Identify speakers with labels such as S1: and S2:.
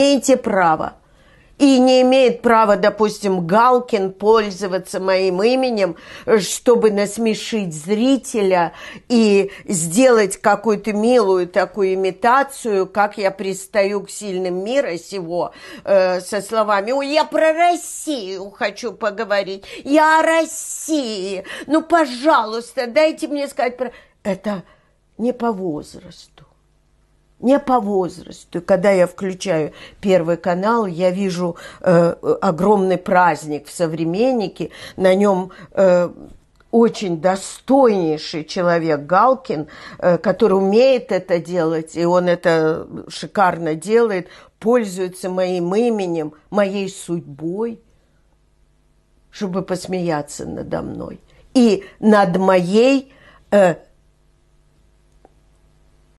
S1: имеете права И не имеет права, допустим, Галкин пользоваться моим именем, чтобы насмешить зрителя и сделать какую-то милую такую имитацию, как я пристаю к сильным мира сего, э, со словами «Ой, я про Россию хочу поговорить, я о России, ну, пожалуйста, дайте мне сказать про...» Это не по возрасту не по возрасту. Когда я включаю первый канал, я вижу э, огромный праздник в «Современнике», на нем э, очень достойнейший человек Галкин, э, который умеет это делать, и он это шикарно делает, пользуется моим именем, моей судьбой, чтобы посмеяться надо мной и над моей э,